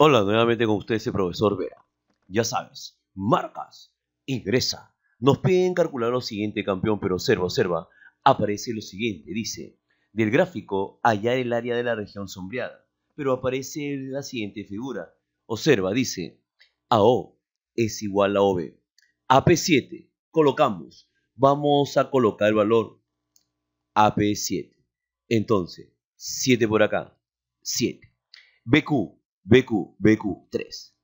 Hola, nuevamente con ustedes el profesor Vera. Ya sabes, marcas, ingresa. Nos piden calcular lo siguiente, campeón, pero observa, observa. Aparece lo siguiente, dice, del gráfico allá el área de la región sombreada, pero aparece la siguiente figura. Observa, dice, AO es igual a OB. AP7, colocamos, vamos a colocar el valor AP7. Entonces, 7 por acá, 7. BQ, BQ, BQ, 3.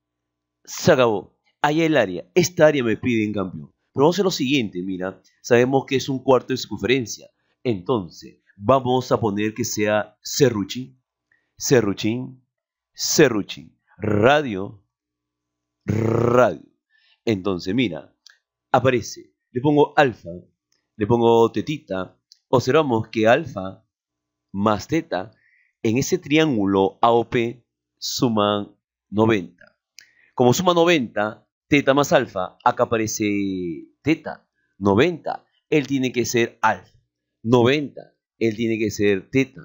Se acabó. hay el área. Esta área me pide en cambio. Pero vamos a lo siguiente, mira. Sabemos que es un cuarto de circunferencia. Entonces, vamos a poner que sea Serruchín, Serruchín, Serruchín. Radio, radio. Entonces, mira, aparece. Le pongo alfa, le pongo tetita. Observamos que alfa más teta en ese triángulo AOP suman 90. Como suma 90, teta más alfa, acá aparece teta, 90. Él tiene que ser alfa, 90. Él tiene que ser teta.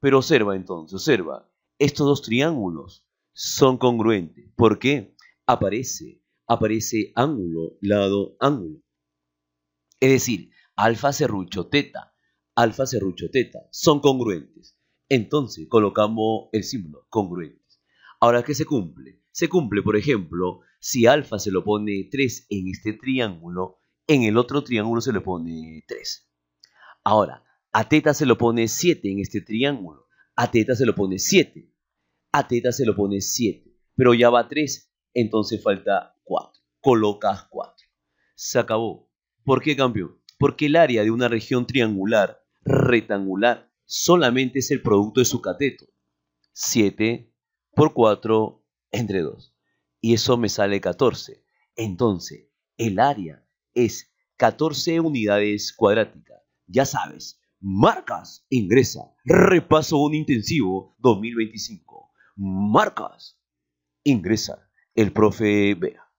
Pero observa entonces, observa, estos dos triángulos son congruentes. ¿Por qué? Aparece, aparece ángulo, lado, ángulo. Es decir, alfa, serrucho, teta, alfa, serrucho, teta, son congruentes. Entonces colocamos el símbolo congruente. Ahora, ¿qué se cumple? Se cumple, por ejemplo, si alfa se lo pone 3 en este triángulo, en el otro triángulo se le pone 3. Ahora, a teta se lo pone 7 en este triángulo, a teta se lo pone 7, a teta se lo pone 7, pero ya va 3, entonces falta 4. Colocas 4. Se acabó. ¿Por qué cambió? Porque el área de una región triangular, rectangular, solamente es el producto de su cateto. 7 por 4 entre 2. Y eso me sale 14. Entonces, el área es 14 unidades cuadráticas. Ya sabes, marcas, ingresa. Repaso un intensivo 2025. Marcas, ingresa. El profe vea.